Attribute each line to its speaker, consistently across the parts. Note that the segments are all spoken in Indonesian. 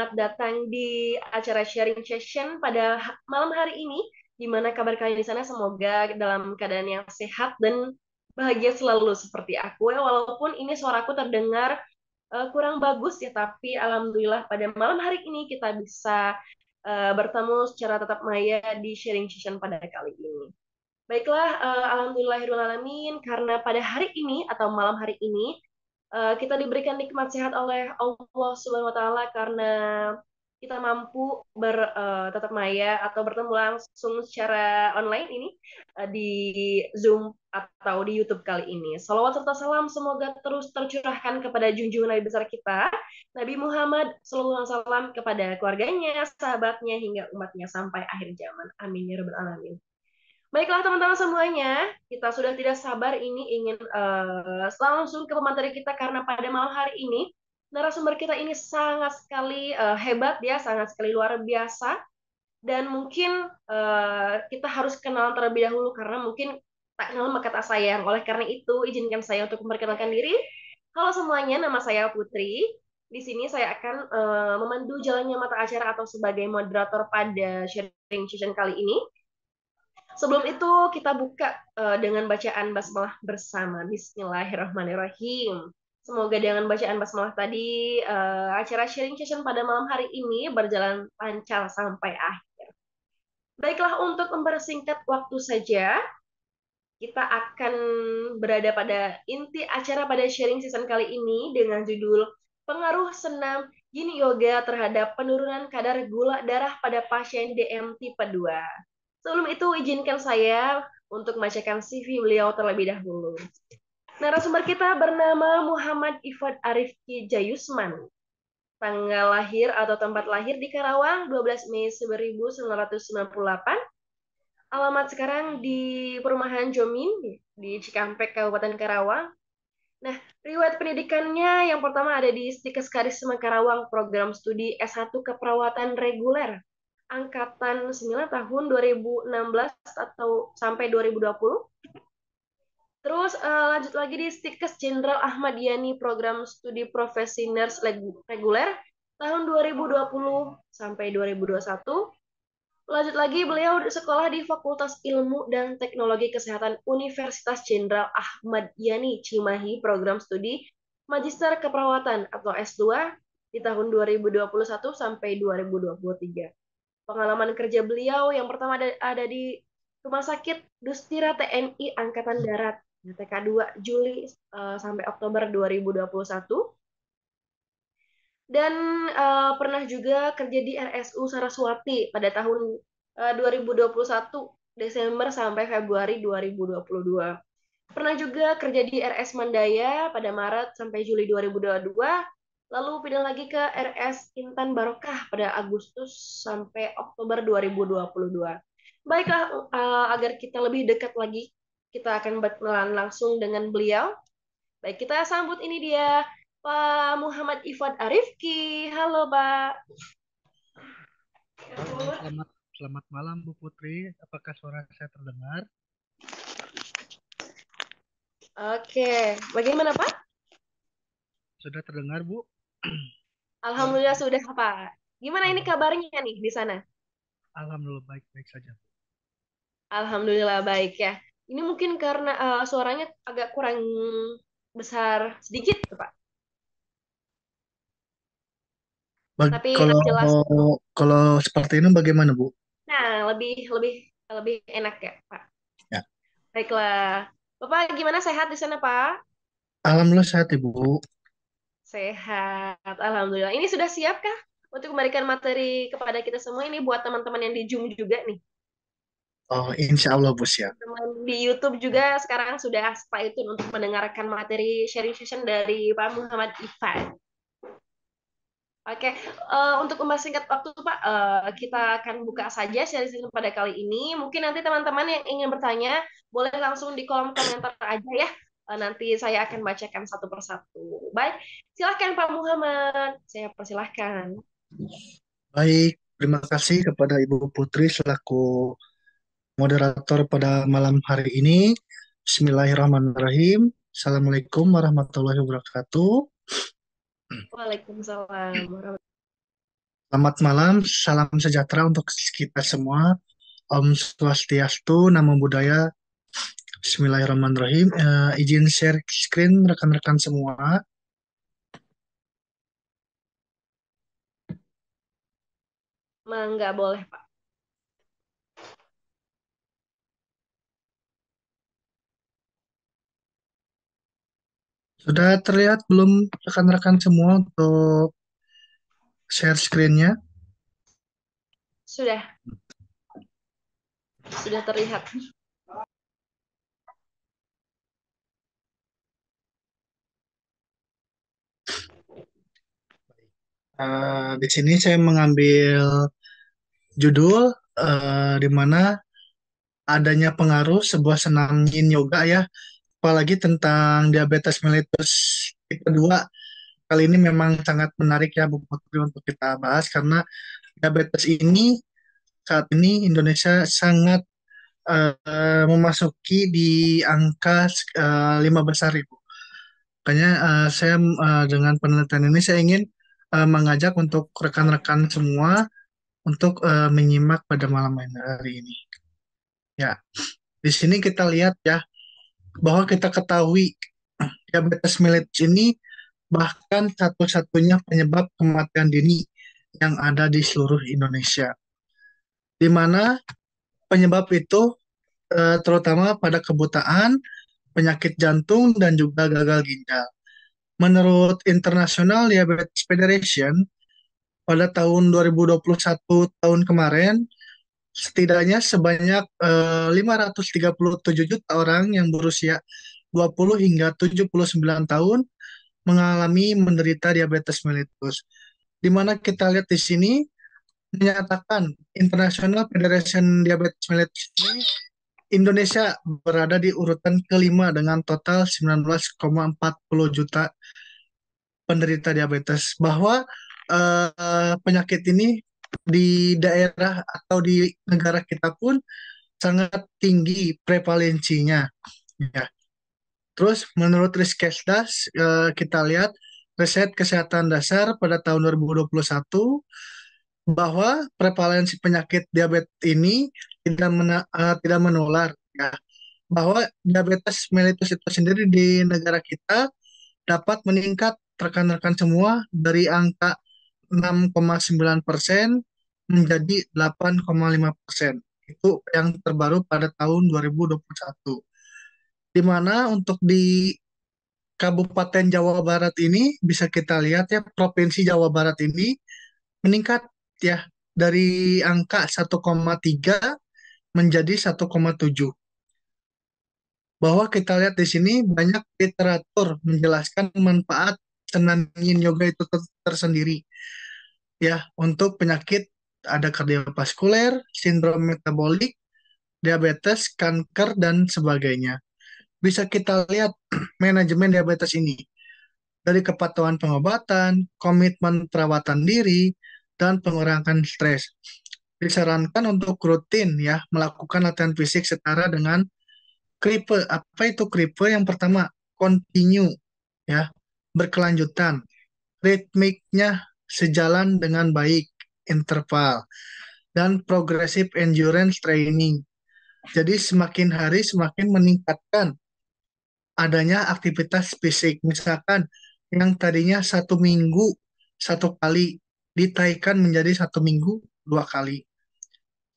Speaker 1: selamat datang di acara sharing session pada malam hari ini. Gimana kabar kalian di sana? Semoga dalam keadaan yang sehat dan bahagia selalu seperti aku. Ya, Walaupun ini suaraku terdengar uh, kurang bagus ya, tapi alhamdulillah pada malam hari ini kita bisa uh, bertemu secara tetap maya di sharing session pada kali ini. Baiklah, uh, alhamdulillahirrahmanirrahim, karena pada hari ini atau malam hari ini Eh, kita diberikan nikmat sehat oleh Allah Subhanahu wa taala karena kita mampu eh, tetap uh, maya atau bertemu langsung secara online ini uh, di Zoom atau di YouTube kali ini. Salawat serta salam semoga terus tercurahkan kepada junjungan Nabi besar kita, Nabi Muhammad Sallallahu Alaihi Wasallam kepada keluarganya, sahabatnya hingga umatnya sampai akhir zaman. Amin ya rabbal alamin. Baiklah teman-teman semuanya, kita sudah tidak sabar ini ingin uh, langsung ke pemateri kita karena pada malam hari ini narasumber kita ini sangat sekali uh, hebat ya, sangat sekali luar biasa dan mungkin uh, kita harus kenal terlebih dahulu karena mungkin tak kenal maka tak sayang. Oleh karena itu izinkan saya untuk memperkenalkan diri. Halo semuanya, nama saya Putri. Di sini saya akan uh, memandu jalannya mata acara atau sebagai moderator pada sharing session kali ini Sebelum itu kita buka uh, dengan bacaan basmalah bersama. Bismillahirrahmanirrahim. Semoga dengan bacaan basmalah tadi uh, acara sharing session pada malam hari ini berjalan lancar sampai akhir. Baiklah untuk mempersingkat waktu saja, kita akan berada pada inti acara pada sharing season kali ini dengan judul Pengaruh Senam Yin Yoga terhadap penurunan kadar gula darah pada pasien DM tipe 2. Sebelum itu, izinkan saya untuk membacakan CV beliau terlebih dahulu. Narasumber kita bernama Muhammad Ifad Arifki Jayusman. Tanggal lahir atau tempat lahir di Karawang 12 Mei 1998. Alamat sekarang di perumahan Jomin di Cikampek, Kabupaten Karawang. Nah, riwayat pendidikannya yang pertama ada di Stikes Karisma Karawang Program Studi S1 Keperawatan Reguler angkatan sembilan tahun 2016 atau sampai 2020. Terus uh, lanjut lagi di Stikes Jenderal Ahmad Yani Program Studi Profesi Nurse Reguler tahun 2020 sampai 2021. Lanjut lagi beliau sekolah di Fakultas Ilmu dan Teknologi Kesehatan Universitas Jenderal Ahmad Yani Cimahi program studi Magister Keperawatan atau S2 di tahun 2021 sampai 2023 pengalaman kerja beliau yang pertama ada, ada di Rumah Sakit Dustira TNI Angkatan Darat TK 2 Juli uh, sampai Oktober 2021 dan uh, pernah juga kerja di RSU Saraswati pada tahun eh, uh, 2021 Desember sampai Februari 2022. Pernah juga kerja di RS Mandaya pada Maret sampai Juli 2022 Lalu pindah lagi ke RS Intan Barokah pada Agustus sampai Oktober 2022. Baiklah, eh, agar kita lebih dekat lagi, kita akan berkenalan langsung dengan beliau. Baik, kita sambut ini dia Pak Muhammad Ifad Arifki. Halo, Pak.
Speaker 2: Halo, selamat, selamat malam, Bu Putri. Apakah suara saya terdengar?
Speaker 1: Oke, bagaimana Pak?
Speaker 2: Sudah terdengar Bu?
Speaker 1: Alhamdulillah sudah Pak. Gimana ini kabarnya nih di sana?
Speaker 2: Alhamdulillah baik-baik saja.
Speaker 1: Alhamdulillah baik ya. Ini mungkin karena uh, suaranya agak kurang besar sedikit, Pak.
Speaker 2: Tapi kalau jelas. kalau seperti ini bagaimana, Bu?
Speaker 1: Nah, lebih lebih lebih enak ya, Pak. Ya. Baiklah. Bapak gimana sehat di sana, Pak?
Speaker 2: Alhamdulillah sehat, Ibu.
Speaker 1: Sehat, alhamdulillah. Ini sudah siap kah untuk memberikan materi kepada kita semua ini buat teman-teman yang di Zoom juga nih?
Speaker 2: Oh, insya Allah Bu siap.
Speaker 1: Teman di YouTube juga sekarang sudah setelah itu untuk mendengarkan materi sharing session dari Pak Muhammad Ifan. Oke, uh, untuk membahas singkat waktu Pak, uh, kita akan buka saja sharing session pada kali ini. Mungkin nanti teman-teman yang ingin bertanya boleh langsung di kolom komentar aja ya Eh, nanti saya akan bacakan satu persatu. Baik, silahkan Pak Muhammad. Saya persilahkan.
Speaker 2: Baik, terima kasih kepada Ibu Putri selaku moderator pada malam hari ini. Bismillahirrahmanirrahim. Assalamualaikum warahmatullahi wabarakatuh.
Speaker 1: Waalaikumsalam.
Speaker 2: Selamat malam, salam sejahtera untuk kita semua. Om Swastiastu, Namo Buddhaya, Bismillahirrahmanirrahim. Uh, izin share screen rekan-rekan semua.
Speaker 1: Nggak boleh, Pak.
Speaker 2: Sudah terlihat belum rekan-rekan semua untuk share screen-nya?
Speaker 1: Sudah. Sudah terlihat.
Speaker 2: Eh, di sini saya mengambil judul uh, di mana adanya pengaruh sebuah senam yin yoga ya, apalagi tentang diabetes mellitus tipe 2. Kali ini memang sangat menarik ya Bu Putri untuk kita bahas karena diabetes ini saat ini Indonesia sangat uh, memasuki di angka uh, 5 besar Ibu. Makanya uh, saya uh, dengan penelitian ini saya ingin uh, mengajak untuk rekan-rekan semua untuk uh, menyimak pada malam hari ini. Ya, di sini kita lihat ya bahwa kita ketahui diabetes mellitus ini bahkan satu-satunya penyebab kematian dini yang ada di seluruh Indonesia. Di mana penyebab itu eh, terutama pada kebutaan, penyakit jantung dan juga gagal ginjal. Menurut International Diabetes Federation, pada tahun 2021 tahun kemarin, setidaknya sebanyak eh, 537 juta orang yang berusia 20 hingga 79 tahun mengalami menderita diabetes mellitus. Di mana kita lihat di sini menyatakan International Federation Diabetes Mellitus ini Indonesia berada di urutan kelima dengan total 19,40 juta penderita diabetes. Bahwa uh, penyakit ini di daerah atau di negara kita pun sangat tinggi prevalensinya. Ya. Terus menurut Riskesdas uh, kita lihat riset kesehatan dasar pada tahun 2021 bahwa prevalensi penyakit diabetes ini tidak mena, uh, tidak menular ya. Bahwa diabetes mellitus itu sendiri di negara kita dapat meningkat rekan-rekan semua dari angka 6,9 persen menjadi 8,5 persen. Itu yang terbaru pada tahun 2021. Di mana untuk di Kabupaten Jawa Barat ini bisa kita lihat ya provinsi Jawa Barat ini meningkat ya dari angka 1,3 menjadi 1,7. Bahwa kita lihat di sini banyak literatur menjelaskan manfaat senam yin yoga itu tersendiri. Ya, untuk penyakit ada kardiovaskuler, sindrom metabolik, diabetes, kanker, dan sebagainya. Bisa kita lihat manajemen diabetes ini dari kepatuhan pengobatan, komitmen perawatan diri, dan pengurangan stres. Disarankan untuk rutin ya melakukan latihan fisik setara dengan kripe. Apa itu kripe? Yang pertama, continue ya, berkelanjutan. Ritmiknya sejalan dengan baik, interval. Dan progressive endurance training. Jadi semakin hari semakin meningkatkan adanya aktivitas fisik. Misalkan yang tadinya satu minggu satu kali ditaikan menjadi satu minggu dua kali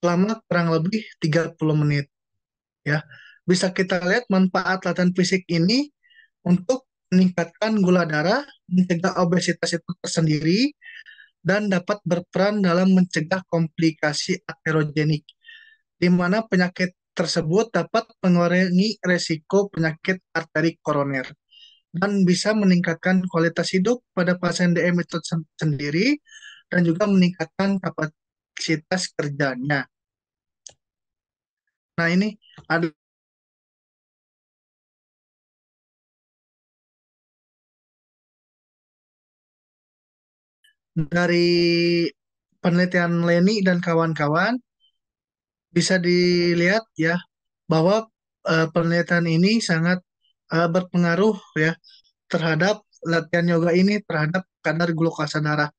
Speaker 2: selama kurang lebih 30 menit ya bisa kita lihat manfaat latihan fisik ini untuk meningkatkan gula darah mencegah obesitas itu tersendiri dan dapat berperan dalam mencegah komplikasi aterogenik di mana penyakit tersebut dapat mengurangi resiko penyakit arteri koroner dan bisa meningkatkan kualitas hidup pada pasien DM itu sendiri dan juga meningkatkan kapasitas kerjanya. Nah, ini ada dari penelitian Leni dan kawan-kawan bisa dilihat ya bahwa e, penelitian ini sangat e, berpengaruh ya terhadap latihan yoga ini terhadap kadar glukosa darah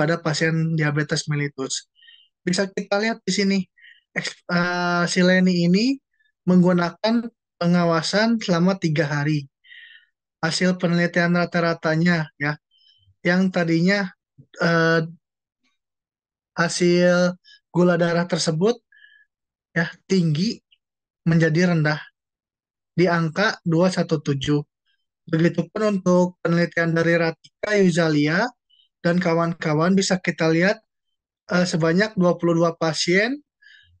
Speaker 2: pada pasien diabetes mellitus. Bisa kita lihat di sini, uh, si Leni ini menggunakan pengawasan selama tiga hari. Hasil penelitian rata-ratanya ya, yang tadinya uh, hasil gula darah tersebut ya tinggi menjadi rendah di angka 217. Begitupun untuk penelitian dari Ratika Yuzalia dan kawan-kawan bisa kita lihat uh, sebanyak 22 pasien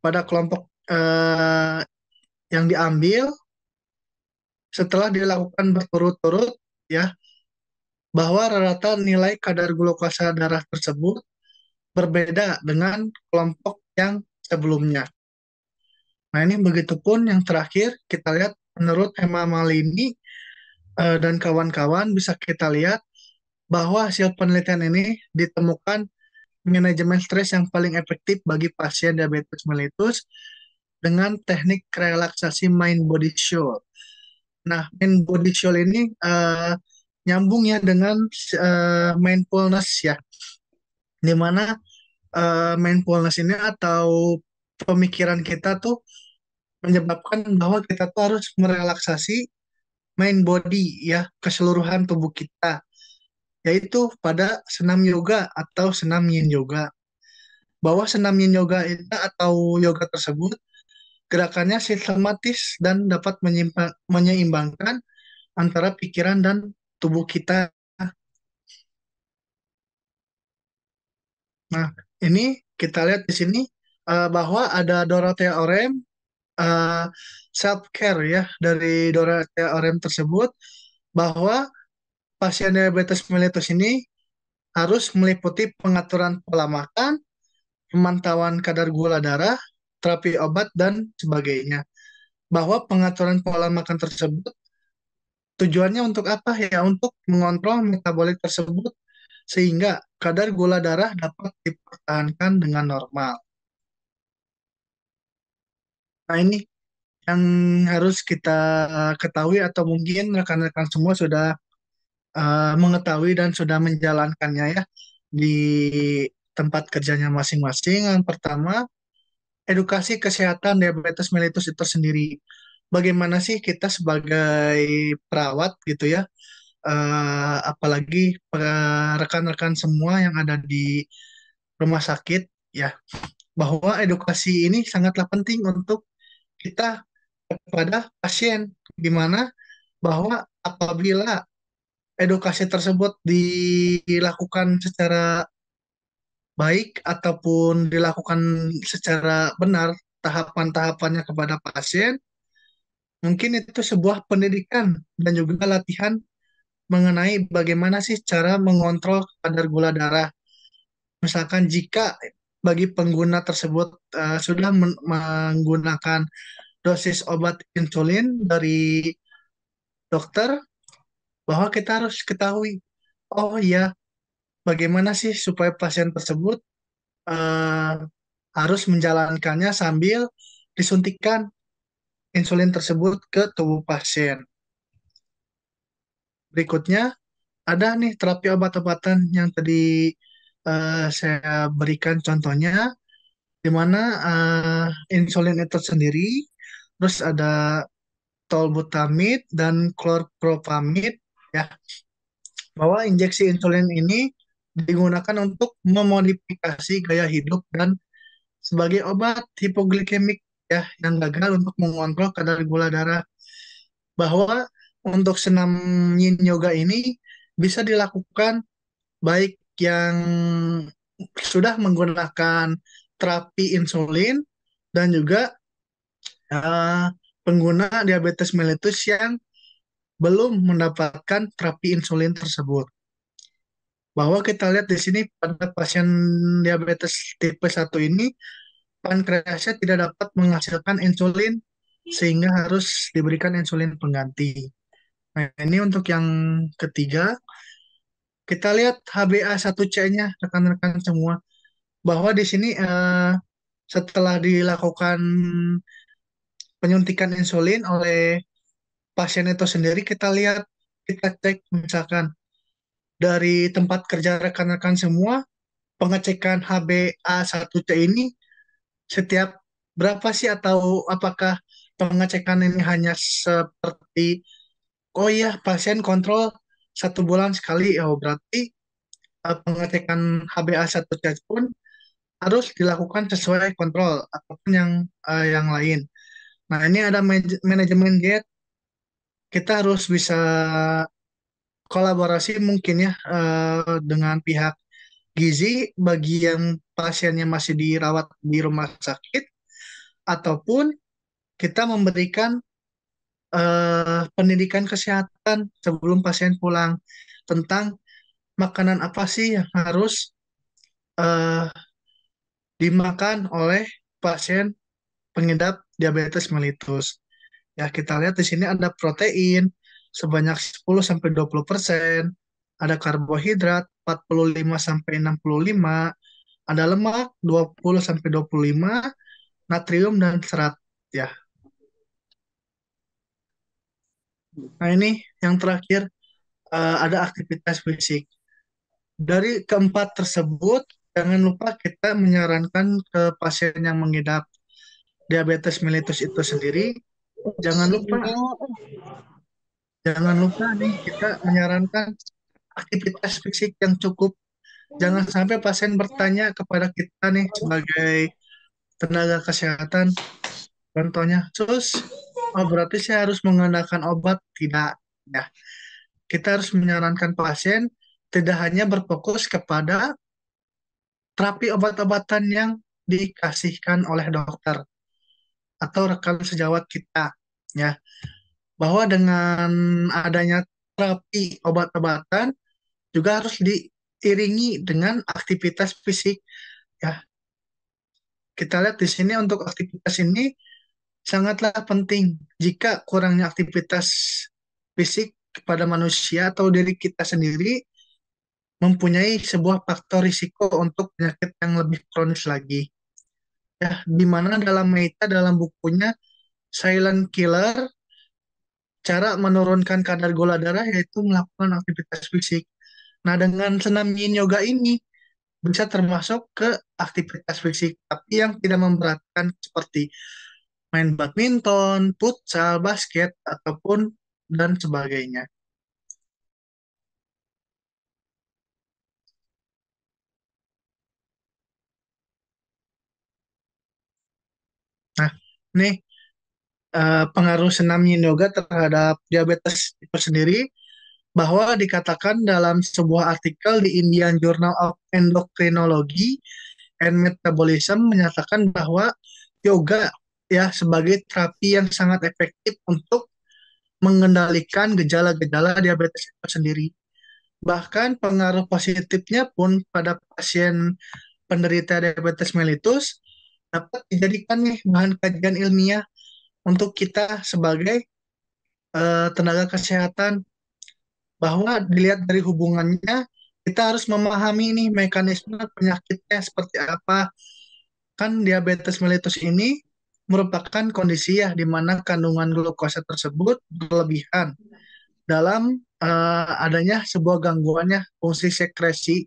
Speaker 2: pada kelompok uh, yang diambil setelah dilakukan berturut-turut ya bahwa rata rata nilai kadar glukosa darah tersebut berbeda dengan kelompok yang sebelumnya. Nah ini begitupun yang terakhir kita lihat menurut Emma Malini uh, dan kawan-kawan bisa kita lihat bahwa hasil penelitian ini ditemukan manajemen stres yang paling efektif bagi pasien diabetes mellitus dengan teknik relaksasi mind body show. Nah, mind body show ini uh, ya dengan uh, mindfulness ya, dimana uh, eh, mindfulness ini atau pemikiran kita tuh menyebabkan bahwa kita tuh harus merelaksasi mind body ya keseluruhan tubuh kita yaitu pada senam yoga atau senam yin yoga. Bahwa senam yin yoga itu atau yoga tersebut gerakannya sistematis dan dapat menyeimbangkan antara pikiran dan tubuh kita. Nah, ini kita lihat di sini uh, bahwa ada Dorothea Orem uh, eh, self care ya dari Dorothea Orem tersebut bahwa pasien diabetes mellitus ini harus meliputi pengaturan pola makan, pemantauan kadar gula darah, terapi obat, dan sebagainya. Bahwa pengaturan pola makan tersebut tujuannya untuk apa? Ya untuk mengontrol metabolik tersebut sehingga kadar gula darah dapat dipertahankan dengan normal. Nah ini yang harus kita ketahui atau mungkin rekan-rekan semua sudah Eh, mengetahui dan sudah menjalankannya ya di tempat kerjanya masing-masing. Yang pertama, edukasi kesehatan diabetes mellitus itu sendiri. Bagaimana sih kita sebagai perawat gitu ya, uh, apalagi rekan-rekan semua yang ada di rumah sakit ya, bahwa edukasi ini sangatlah penting untuk kita kepada pasien, Gimana? bahwa apabila edukasi tersebut dilakukan secara baik ataupun dilakukan secara benar tahapan-tahapannya kepada pasien, mungkin itu sebuah pendidikan dan juga latihan mengenai bagaimana sih cara mengontrol kadar gula darah. Misalkan jika bagi pengguna tersebut uh, sudah men menggunakan dosis obat insulin dari dokter bahwa kita harus ketahui, oh iya, bagaimana sih supaya pasien tersebut uh, harus menjalankannya sambil disuntikan insulin tersebut ke tubuh pasien. Berikutnya, ada nih terapi obat-obatan yang tadi uh, saya berikan contohnya, di mana uh, insulin itu sendiri, terus ada tolbutamid dan klorpropamid ya bahwa injeksi insulin ini digunakan untuk memodifikasi gaya hidup dan sebagai obat hipoglikemik ya yang gagal untuk mengontrol kadar gula darah bahwa untuk senam yin yoga ini bisa dilakukan baik yang sudah menggunakan terapi insulin dan juga uh, pengguna diabetes mellitus yang belum mendapatkan terapi insulin tersebut. Bahwa kita lihat di sini pada pasien diabetes tipe 1 ini pankreasnya tidak dapat menghasilkan insulin sehingga harus diberikan insulin pengganti. Nah, ini untuk yang ketiga kita lihat HbA1c-nya rekan-rekan semua bahwa di sini eh, setelah dilakukan penyuntikan insulin oleh pasien itu sendiri kita lihat, kita cek misalkan dari tempat kerja rekan-rekan semua, pengecekan HbA1c ini setiap berapa sih atau apakah pengecekan ini hanya seperti oh iya pasien kontrol satu bulan sekali ya oh berarti eh, pengecekan HbA1c pun harus dilakukan sesuai kontrol ataupun yang uh, yang lain. Nah ini ada manajemen diet kita harus bisa kolaborasi mungkin ya uh, dengan pihak gizi bagi yang pasiennya masih dirawat di rumah sakit ataupun kita memberikan uh, pendidikan kesehatan sebelum pasien pulang tentang makanan apa sih yang harus uh, dimakan oleh pasien pengidap diabetes melitus. Ya, kita lihat di sini ada protein sebanyak 10 sampai 20%, ada karbohidrat 45 sampai 65, ada lemak 20 sampai 25, natrium dan serat ya. Nah, ini yang terakhir eh, ada aktivitas fisik. Dari keempat tersebut, jangan lupa kita menyarankan ke pasien yang mengidap diabetes mellitus itu sendiri jangan iya, lupa iya. jangan lupa nih kita menyarankan aktivitas fisik yang cukup jangan sampai pasien bertanya kepada kita nih sebagai tenaga kesehatan contohnya terus, oh berarti saya harus mengandalkan obat tidak ya kita harus menyarankan pasien tidak hanya berfokus kepada terapi obat-obatan yang dikasihkan oleh dokter atau rekan sejawat kita ya bahwa dengan adanya terapi obat-obatan juga harus diiringi dengan aktivitas fisik ya kita lihat di sini untuk aktivitas ini sangatlah penting jika kurangnya aktivitas fisik kepada manusia atau diri kita sendiri mempunyai sebuah faktor risiko untuk penyakit yang lebih kronis lagi ya dimana dalam meta dalam bukunya Silent Killer cara menurunkan kadar gula darah yaitu melakukan aktivitas fisik. Nah dengan senam Yin Yoga ini bisa termasuk ke aktivitas fisik tapi yang tidak memberatkan seperti main badminton, futsal, basket ataupun dan sebagainya. nih uh, pengaruh senam yin yoga terhadap diabetes itu sendiri bahwa dikatakan dalam sebuah artikel di Indian Journal of Endocrinology and Metabolism menyatakan bahwa yoga ya sebagai terapi yang sangat efektif untuk mengendalikan gejala-gejala diabetes itu sendiri. Bahkan pengaruh positifnya pun pada pasien penderita diabetes mellitus dapat dijadikan nih bahan kajian ilmiah untuk kita sebagai uh, tenaga kesehatan bahwa dilihat dari hubungannya kita harus memahami nih mekanisme penyakitnya seperti apa kan diabetes mellitus ini merupakan kondisi ya di mana kandungan glukosa tersebut berlebihan dalam uh, adanya sebuah gangguannya fungsi sekresi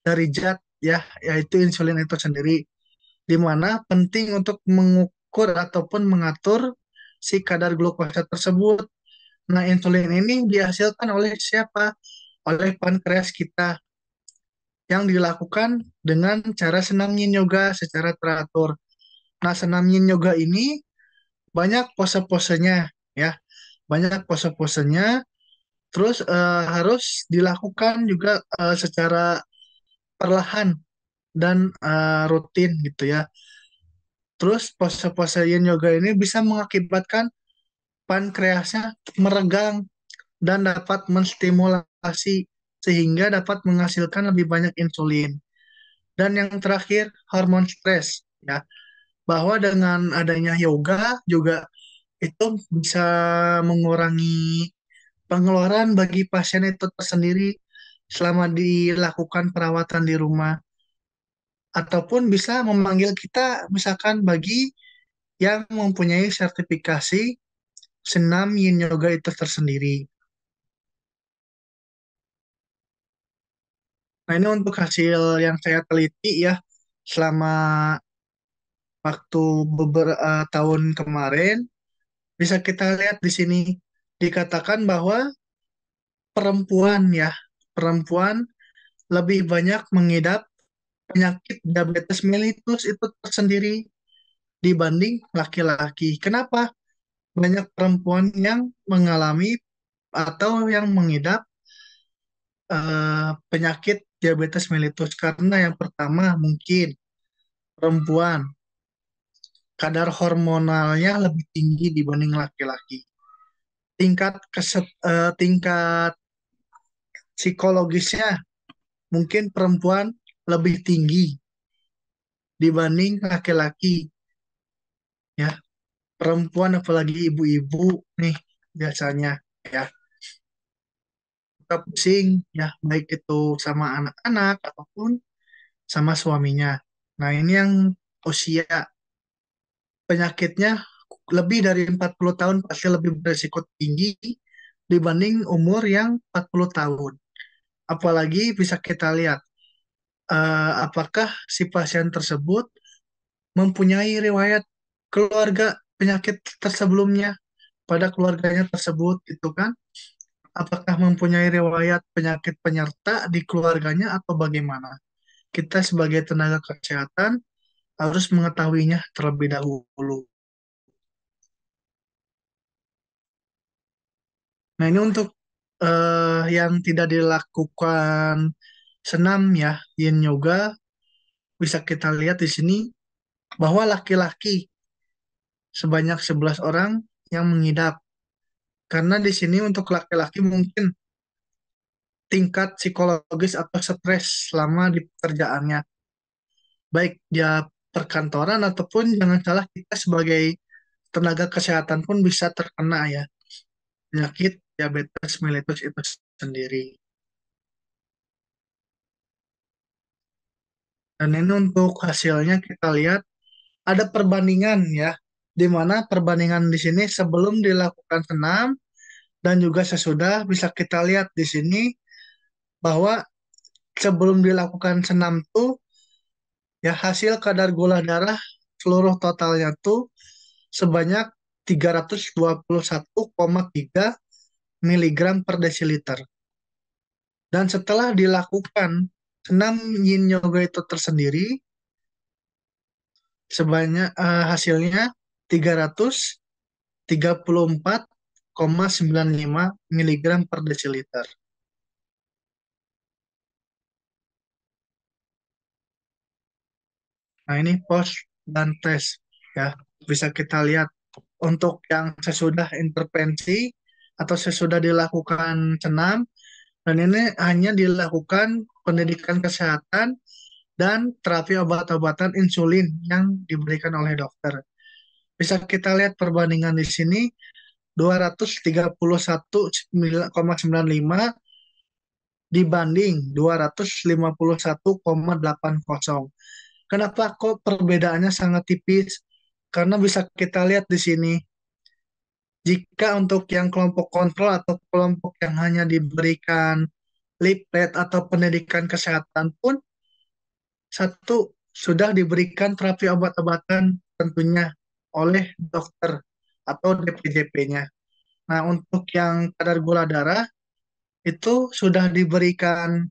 Speaker 2: dari zat ya yaitu insulin itu sendiri di mana penting untuk mengukur ataupun mengatur si kadar glukosa tersebut. Nah, insulin ini dihasilkan oleh siapa? Oleh pankreas kita yang dilakukan dengan cara senam yin yoga secara teratur. Nah, senam yin yoga ini banyak pose-posenya ya. Banyak pose-posenya. Terus uh, harus dilakukan juga uh, secara perlahan dan uh, rutin gitu ya. Terus pose-pose yin yoga ini bisa mengakibatkan pankreasnya meregang dan dapat menstimulasi sehingga dapat menghasilkan lebih banyak insulin. Dan yang terakhir hormon stres ya. Bahwa dengan adanya yoga juga itu bisa mengurangi pengeluaran bagi pasien itu tersendiri selama dilakukan perawatan di rumah ataupun bisa memanggil kita misalkan bagi yang mempunyai sertifikasi senam yin yoga itu tersendiri. Nah ini untuk hasil yang saya teliti ya selama waktu beberapa uh, eh, tahun kemarin bisa kita lihat di sini dikatakan bahwa perempuan ya perempuan lebih banyak mengidap penyakit diabetes mellitus itu tersendiri dibanding laki-laki. Kenapa? Banyak perempuan yang mengalami atau yang mengidap uh, penyakit diabetes mellitus karena yang pertama mungkin perempuan kadar hormonalnya lebih tinggi dibanding laki-laki. Tingkat keset, uh, tingkat psikologisnya mungkin perempuan lebih tinggi dibanding laki-laki. Ya, perempuan apalagi ibu-ibu nih biasanya ya suka pusing ya baik itu sama anak-anak ataupun sama suaminya. Nah, ini yang usia penyakitnya lebih dari 40 tahun pasti lebih beresiko tinggi dibanding umur yang 40 tahun. Apalagi bisa kita lihat uh, apakah si pasien tersebut mempunyai riwayat keluarga penyakit tersebelumnya pada keluarganya tersebut itu kan apakah mempunyai riwayat penyakit penyerta di keluarganya atau bagaimana kita sebagai tenaga kesehatan harus mengetahuinya terlebih dahulu nah ini untuk uh, yang tidak dilakukan senam ya, yin yoga, bisa kita lihat di sini bahwa laki-laki sebanyak 11 orang yang mengidap. Karena di sini untuk laki-laki mungkin tingkat psikologis atau stres selama di pekerjaannya. Baik dia perkantoran ataupun jangan salah kita sebagai tenaga kesehatan pun bisa terkena ya penyakit diabetes mellitus itu sendiri. Dan ini untuk hasilnya kita lihat ada perbandingan ya, di mana perbandingan di sini sebelum dilakukan senam dan juga sesudah bisa kita lihat di sini bahwa sebelum dilakukan senam tuh ya hasil kadar gula darah seluruh totalnya tuh sebanyak 321,3 mg per desiliter. Dan setelah dilakukan 6 yin yoga itu tersendiri sebanyak uh, hasilnya 334,95 mg per desiliter. Nah, ini post dan tes ya. Bisa kita lihat untuk yang sesudah intervensi atau sesudah dilakukan senam dan ini hanya dilakukan pendidikan kesehatan dan terapi obat-obatan insulin yang diberikan oleh dokter. Bisa kita lihat perbandingan di sini 231,95 dibanding 251,80. Kenapa kok perbedaannya sangat tipis? Karena bisa kita lihat di sini jika untuk yang kelompok kontrol atau kelompok yang hanya diberikan liplet atau pendidikan kesehatan pun satu sudah diberikan terapi obat-obatan tentunya oleh dokter atau DPJP-nya. Nah, untuk yang kadar gula darah itu sudah diberikan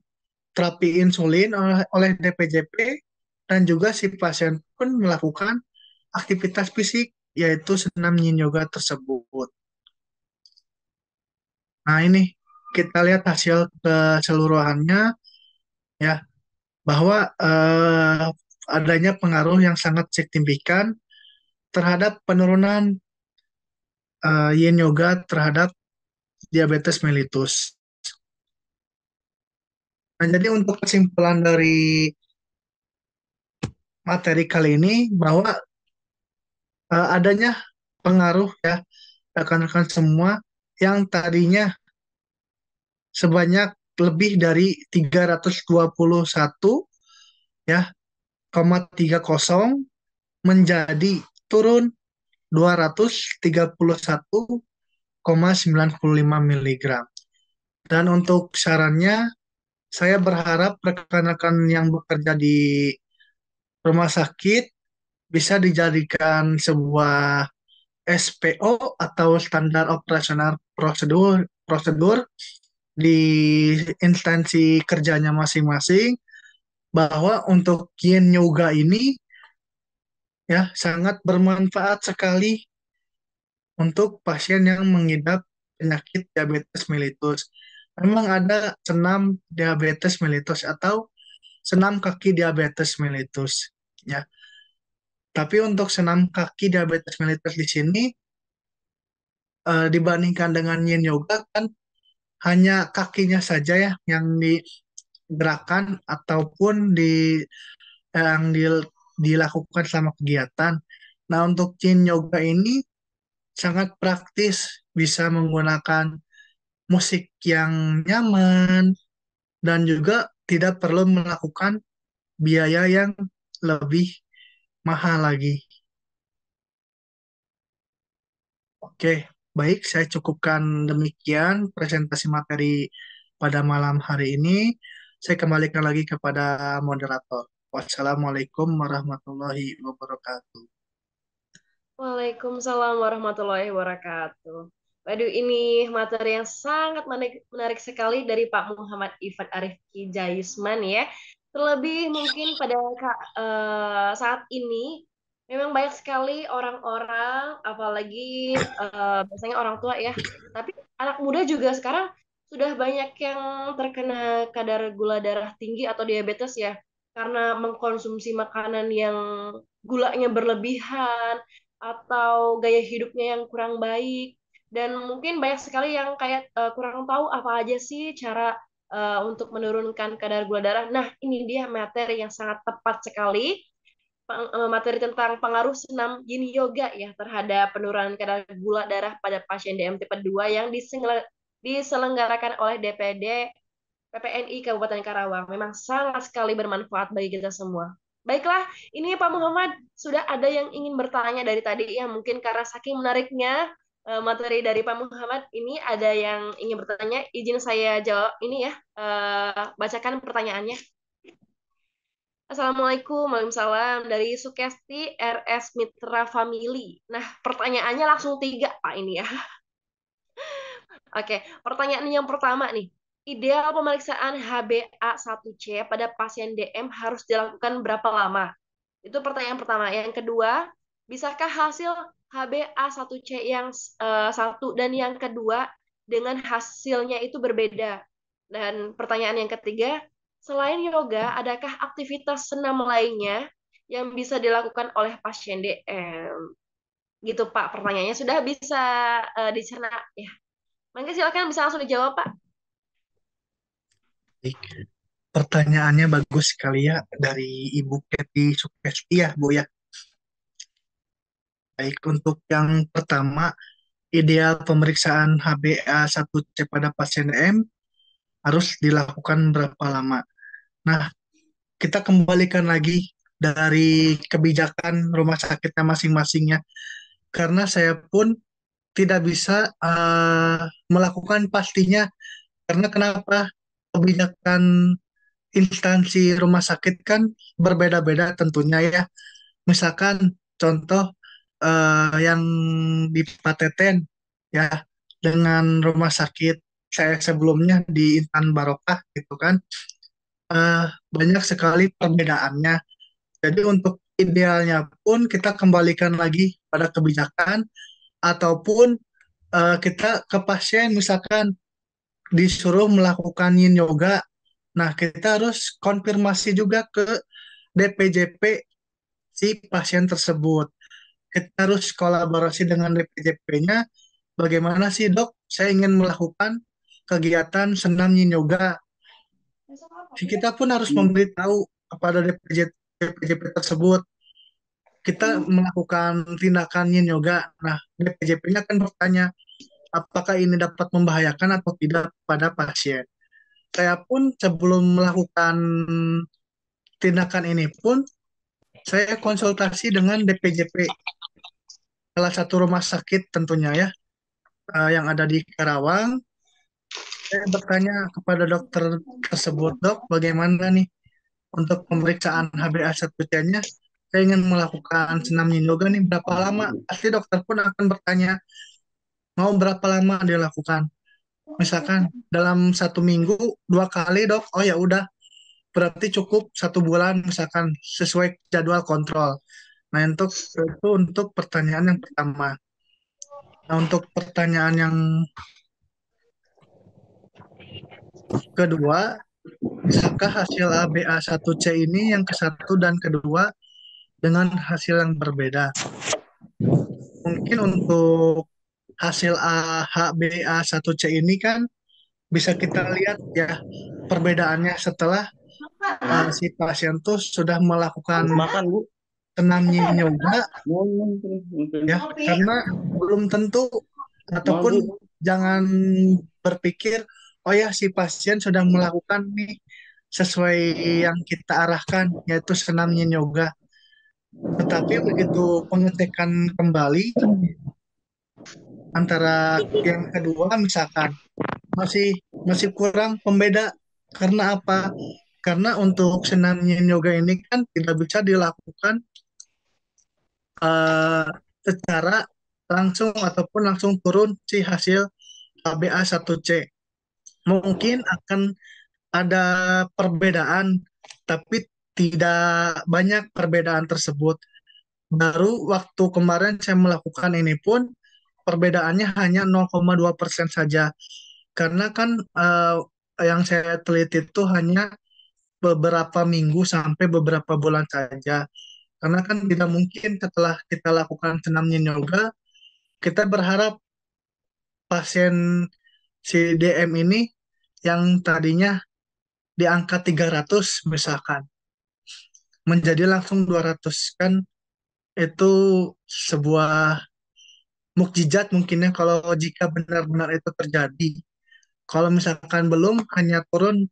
Speaker 2: terapi insulin oleh, oleh DPJP dan juga si pasien pun melakukan aktivitas fisik yaitu senam yin yoga tersebut. Nah, ini kita lihat hasil keseluruhannya ya bahwa eh, adanya pengaruh yang sangat signifikan terhadap penurunan eh, yin yoga terhadap diabetes mellitus. Nah, jadi untuk kesimpulan dari materi kali ini bahwa uh, adanya pengaruh ya rekan-rekan semua yang tadinya sebanyak lebih dari 321 ya koma 30 menjadi turun 231,95 mg. Dan untuk sarannya, saya berharap rekan-rekan yang bekerja di rumah sakit bisa dijadikan sebuah SPO atau standar operasional prosedur prosedur di instansi kerjanya masing-masing bahwa untuk Yin Yoga ini ya sangat bermanfaat sekali untuk pasien yang mengidap penyakit diabetes mellitus. Memang ada senam diabetes mellitus atau senam kaki diabetes mellitus ya. Tapi untuk senam kaki diabetes mellitus di sini uh, dibandingkan dengan Yin Yoga kan hanya kakinya saja ya yang digerakkan ataupun di yang di, dilakukan sama kegiatan. Nah, untuk Yin Yoga ini sangat praktis bisa menggunakan musik yang nyaman dan juga tidak perlu melakukan biaya yang lebih mahal lagi. Oke, baik saya cukupkan demikian presentasi materi pada malam hari ini. Saya kembalikan lagi kepada moderator. Wassalamualaikum warahmatullahi wabarakatuh.
Speaker 1: Waalaikumsalam warahmatullahi wabarakatuh. Waduh, ini materi yang sangat menarik, menarik sekali dari Pak Muhammad Ifat Arif Kijayusman ya. Terlebih mungkin pada uh, saat ini memang banyak sekali orang-orang apalagi uh, biasanya orang tua ya, tapi anak muda juga sekarang sudah banyak yang terkena kadar gula darah tinggi atau diabetes ya karena mengkonsumsi makanan yang gulanya berlebihan atau gaya hidupnya yang kurang baik dan mungkin banyak sekali yang kayak uh, kurang tahu apa aja sih cara uh, untuk menurunkan kadar gula darah. Nah, ini dia materi yang sangat tepat sekali eh, materi tentang pengaruh senam yin yoga ya terhadap penurunan kadar gula darah pada pasien DM tipe 2 yang diselenggarakan oleh DPD PPNI Kabupaten Karawang. Memang sangat sekali bermanfaat bagi kita semua. Baiklah, ini Pak Muhammad sudah ada yang ingin bertanya dari tadi ya mungkin karena saking menariknya Eh, materi dari Pak Muhammad ini ada yang ingin bertanya. Izin saya jawab ini ya, eh, bacakan pertanyaannya. Assalamualaikum, Waalaikumsalam dari Sukesti RS Mitra Family. Nah, pertanyaannya langsung tiga Pak ini ya. Oke, pertanyaan yang pertama nih. Ideal pemeriksaan HbA1c pada pasien DM harus dilakukan berapa lama? Itu pertanyaan pertama. Yang kedua, bisakah hasil HbA1c yang uh, satu dan yang kedua dengan hasilnya itu berbeda. Dan pertanyaan yang ketiga, selain yoga, adakah aktivitas senam lainnya yang bisa dilakukan oleh pasien DM? Gitu Pak, pertanyaannya sudah bisa uh, dicerna ya. Mungkin silakan bisa langsung dijawab Pak.
Speaker 2: Pertanyaannya bagus sekali ya dari Ibu Keti Sukesti iya Bu ya baik untuk yang pertama ideal pemeriksaan HbA1c pada pasien M harus dilakukan berapa lama. Nah, kita kembalikan lagi dari kebijakan rumah sakitnya masing-masingnya. Karena saya pun tidak bisa uh, melakukan pastinya karena kenapa kebijakan instansi rumah sakit kan berbeda-beda tentunya ya. Misalkan contoh uh, yang di Pateten ya dengan rumah sakit saya sebelumnya di Intan Barokah gitu kan uh, banyak sekali perbedaannya jadi untuk idealnya pun kita kembalikan lagi pada kebijakan ataupun uh, kita ke pasien misalkan disuruh melakukan yin yoga nah kita harus konfirmasi juga ke DPJP si pasien tersebut kita harus kolaborasi dengan DPJP-nya. Bagaimana sih dok? Saya ingin melakukan kegiatan senam yin yoga. Kita pun harus hmm. memberitahu kepada DPJP tersebut. Kita hmm. melakukan tindakan yin yoga. Nah, DPJP-nya akan bertanya, apakah ini dapat membahayakan atau tidak pada pasien. Saya pun sebelum melakukan tindakan ini pun, saya konsultasi dengan DPJP salah satu rumah sakit tentunya ya uh, yang ada di Karawang. Saya bertanya kepada dokter tersebut, dok, bagaimana nih untuk pemeriksaan HbA1c-nya? Saya ingin melakukan senam yoga nih berapa lama? Pasti dokter pun akan bertanya mau berapa lama dilakukan. Misalkan dalam satu minggu dua kali dok, oh ya udah berarti cukup satu bulan misalkan sesuai jadwal kontrol. Nah, untuk itu untuk pertanyaan yang pertama. Nah, untuk pertanyaan yang kedua, bisakah hasil ABA1C ini yang ke satu dan kedua dengan hasil yang berbeda? Mungkin untuk hasil AHBA1C ini kan bisa kita lihat ya perbedaannya setelah uh, si pasien tuh sudah melakukan makan Bu senangnya nyoba ya karena belum tentu ataupun jangan berpikir oh ya si pasien sudah melakukan nih sesuai yang kita arahkan yaitu senamnya yoga tetapi begitu pengecekan kembali antara yang kedua misalkan masih masih kurang pembeda karena apa karena untuk senam yin yoga ini kan tidak bisa dilakukan Eh, secara langsung ataupun langsung turun si hasil KBA 1 c Mungkin akan ada perbedaan, tapi tidak banyak perbedaan tersebut. Baru waktu kemarin saya melakukan ini pun perbedaannya hanya 0,2 persen saja. Karena kan uh, yang saya teliti itu hanya beberapa minggu sampai beberapa bulan saja. Karena kan tidak mungkin setelah kita lakukan senamnya yoga, kita berharap pasien si DM ini yang tadinya di angka 300 misalkan menjadi langsung 200 kan itu sebuah mukjizat mungkinnya kalau jika benar-benar itu terjadi kalau misalkan belum hanya turun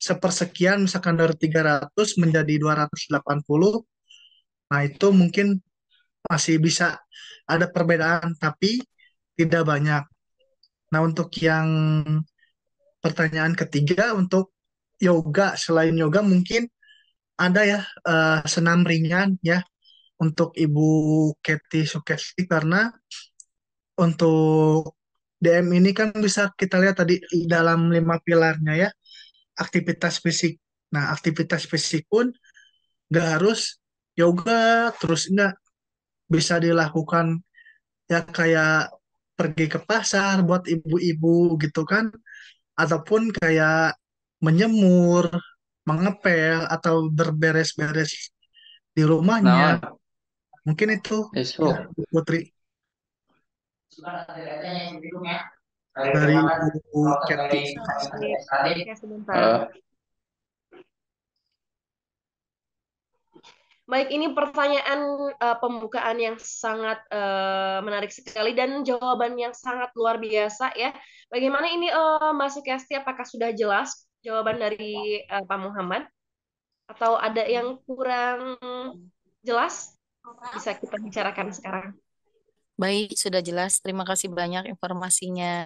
Speaker 2: sepersekian misalkan dari 300 menjadi 280 Nah, itu mungkin masih bisa ada perbedaan, tapi tidak banyak. Nah, untuk yang pertanyaan ketiga, untuk yoga, selain yoga mungkin ada ya uh, senam ringan ya untuk Ibu Keti Sukesti karena untuk DM ini kan bisa kita lihat tadi dalam lima pilarnya ya aktivitas fisik. Nah aktivitas fisik pun gak harus yoga terus enggak bisa dilakukan ya kayak pergi ke pasar buat ibu-ibu gitu kan ataupun kayak menyemur mengepel atau berberes-beres di rumahnya nah, mungkin itu esok. ya, Putri dari Bu Cathy. sebentar. Uh.
Speaker 1: Baik, ini pertanyaan uh, pembukaan yang sangat uh, menarik sekali dan jawaban yang sangat luar biasa ya. Bagaimana ini uh, eh, Mbak Sukesti, apakah sudah jelas jawaban dari uh, Pak Muhammad? Atau ada yang kurang jelas? Bisa kita bicarakan sekarang. Baik, sudah jelas. Terima kasih banyak informasinya.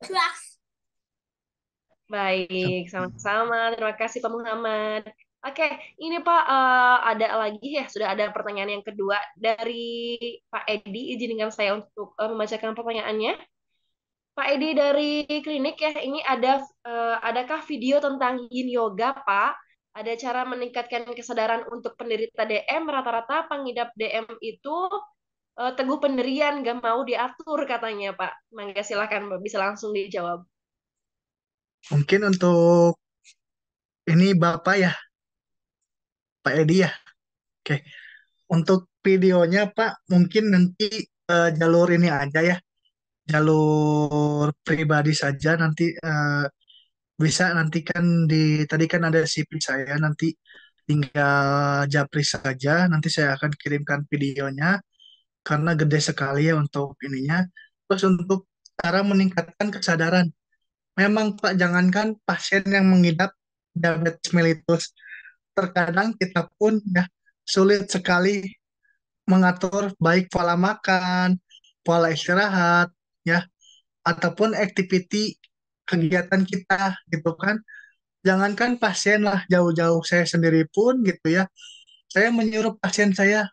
Speaker 1: Jelas. Baik, sama-sama. Terima kasih Pak Muhammad. Oke, ini Pak uh, ada lagi ya sudah ada pertanyaan yang kedua dari Pak Edi. Izinkan saya untuk uh, membacakan pertanyaannya. Pak Edi dari klinik ya, ini ada uh, adakah video tentang Yin Yoga Pak? Ada cara meningkatkan kesadaran untuk penderita DM rata-rata pengidap DM itu uh, teguh penderian gak mau diatur katanya Pak. Mangga silahkan bisa langsung dijawab.
Speaker 2: Mungkin untuk ini Bapak ya Pak Edi ya. Oke. Untuk videonya Pak, mungkin nanti uh, jalur ini aja ya. Jalur pribadi saja nanti uh, bisa nanti kan di tadi kan ada CV saya nanti tinggal japri saja nanti saya akan kirimkan videonya karena gede sekali ya untuk ininya. Terus untuk cara meningkatkan kesadaran. Memang Pak jangankan pasien yang mengidap diabetes mellitus terkadang kita pun ya sulit sekali mengatur baik pola makan, pola istirahat, ya, ataupun activity kegiatan kita gitu kan. Jangankan pasien lah jauh-jauh saya sendiri pun gitu ya. Saya menyuruh pasien saya